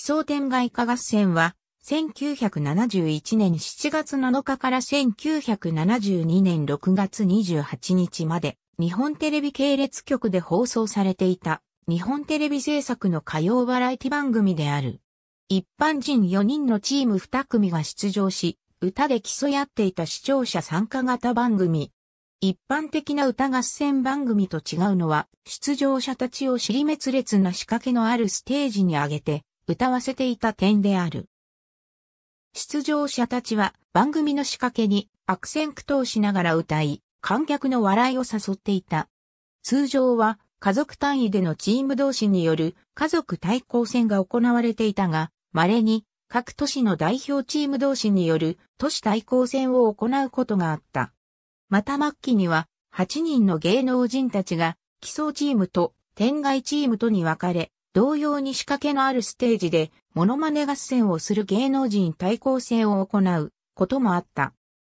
奇想天外科合戦は、1971年7月7日から1972年6月28日まで、日本テレビ系列局で放送されていた、日本テレビ制作の歌謡バラエティ番組である。一般人4人のチーム2組が出場し、歌で競い合っていた視聴者参加型番組。一般的な歌合戦番組と違うのは、出場者たちを尻滅裂な仕掛けのあるステージに上げて、歌わせていた点である。出場者たちは番組の仕掛けに悪戦苦闘しながら歌い、観客の笑いを誘っていた。通常は家族単位でのチーム同士による家族対抗戦が行われていたが、稀に各都市の代表チーム同士による都市対抗戦を行うことがあった。また末期には8人の芸能人たちが基礎チームと天外チームとに分かれ、同様に仕掛けのあるステージで、モノマネ合戦をする芸能人対抗戦を行うこともあった。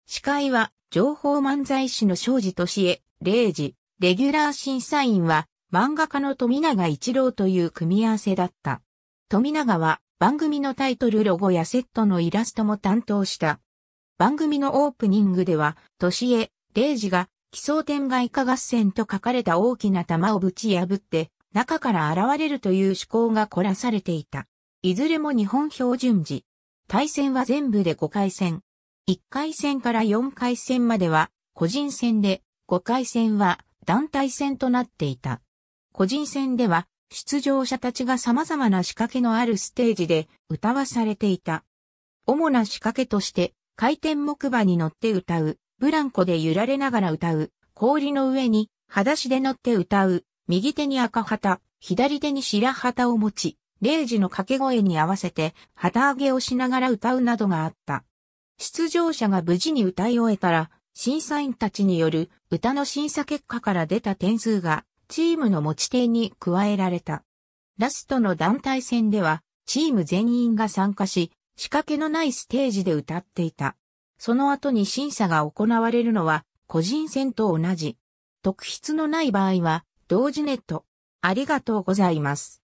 司会は、情報漫才師の庄司敏恵、礼二、レギュラー審査員は、漫画家の富永一郎という組み合わせだった。富永は、番組のタイトルロゴやセットのイラストも担当した。番組のオープニングでは、敏恵、礼二が、奇想天外科合戦と書かれた大きな玉をぶち破って、中から現れるという思考が凝らされていた。いずれも日本標準時。対戦は全部で5回戦。1回戦から4回戦までは個人戦で、5回戦は団体戦となっていた。個人戦では出場者たちが様々な仕掛けのあるステージで歌わされていた。主な仕掛けとして回転木馬に乗って歌う、ブランコで揺られながら歌う、氷の上に裸足で乗って歌う、右手に赤旗、左手に白旗を持ち、0時の掛け声に合わせて旗揚げをしながら歌うなどがあった。出場者が無事に歌い終えたら、審査員たちによる歌の審査結果から出た点数がチームの持ち点に加えられた。ラストの団体戦ではチーム全員が参加し、仕掛けのないステージで歌っていた。その後に審査が行われるのは個人戦と同じ。特筆のない場合は同時ネット。ありがとうございます。